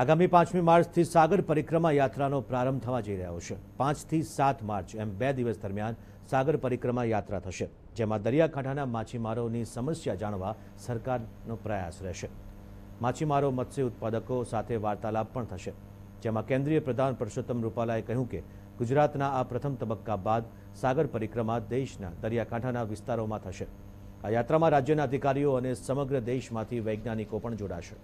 આગામી 5 માર્ચ થી સાગર પરિક્રમા યાત્રાનો પ્રારંભ થવા જઈ રહ્યો છે 5 થી 7 માર્ચ એમ 2 દિવસ દરમિયાન સાગર પરિક્રમા યાત્રા થશે જેમાં દરિયાકાંઠાના માછીમારોની સમસ્યા જાણવા સરકારનો પ્રયાસ રહેશે માછીમારો મત્સ્ય ઉત્પાદકો સાથે વાર્તાલાપ પણ થશે જેમાં કેન્દ્રીય પ્રધાન પરશુતમ રૂપાલાએ કહ્યું કે ગુજરાતના આ પ્રથમ તબક્કા બાદ સાગર પરિક્રમા દેશના દરિયાકાંઠાના વિસ્તારોમાં થશે આ યાત્રામાં રાજ્યના અધિકારીઓ અને સમગ્ર દેશમાંથી વૈજ્ઞાનિકો પણ જોડાશે